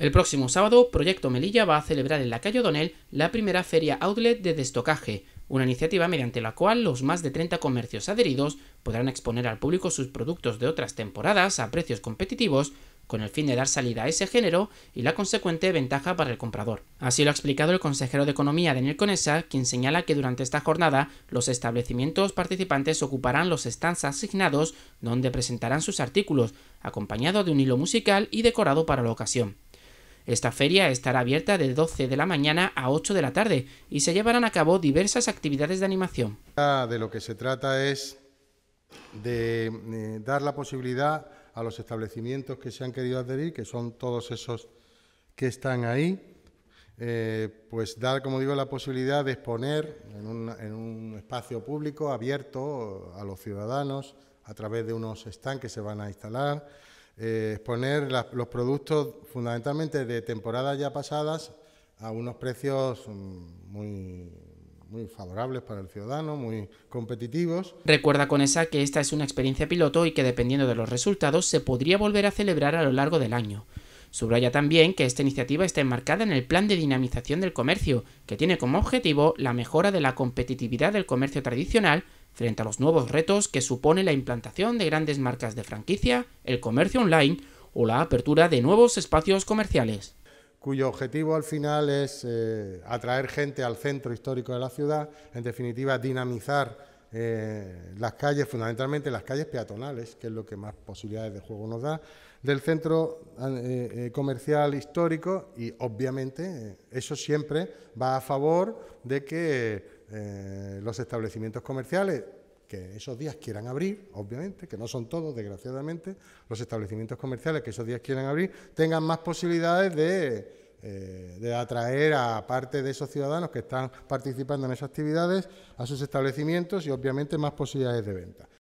El próximo sábado, Proyecto Melilla va a celebrar en la calle O'Donnell la primera feria outlet de destocaje, una iniciativa mediante la cual los más de 30 comercios adheridos podrán exponer al público sus productos de otras temporadas a precios competitivos con el fin de dar salida a ese género y la consecuente ventaja para el comprador. Así lo ha explicado el consejero de Economía Daniel Conesa, quien señala que durante esta jornada los establecimientos participantes ocuparán los stands asignados donde presentarán sus artículos, acompañado de un hilo musical y decorado para la ocasión. Esta feria estará abierta de 12 de la mañana a 8 de la tarde y se llevarán a cabo diversas actividades de animación. De lo que se trata es de eh, dar la posibilidad a los establecimientos que se han querido adherir, que son todos esos que están ahí, eh, pues dar, como digo, la posibilidad de exponer en un, en un, espacio público abierto a los ciudadanos a través de unos stands que se van a instalar, eh, exponer los productos fundamentalmente de temporadas ya pasadas a unos precios mm, muy, muy favorables para el ciudadano, muy competitivos. Recuerda con esa que esta es una experiencia piloto y que dependiendo de los resultados se podría volver a celebrar a lo largo del año. Subraya también que esta iniciativa está enmarcada en el Plan de Dinamización del Comercio, que tiene como objetivo la mejora de la competitividad del comercio tradicional Frente a los nuevos retos que supone la implantación de grandes marcas de franquicia, el comercio online o la apertura de nuevos espacios comerciales. Cuyo objetivo al final es eh, atraer gente al centro histórico de la ciudad, en definitiva dinamizar eh, las calles, fundamentalmente las calles peatonales, que es lo que más posibilidades de juego nos da, del centro eh, comercial histórico y obviamente eso siempre va a favor de que eh, los establecimientos comerciales que esos días quieran abrir, obviamente, que no son todos, desgraciadamente, los establecimientos comerciales que esos días quieran abrir, tengan más posibilidades de, eh, de atraer a parte de esos ciudadanos que están participando en esas actividades a sus establecimientos y obviamente más posibilidades de venta.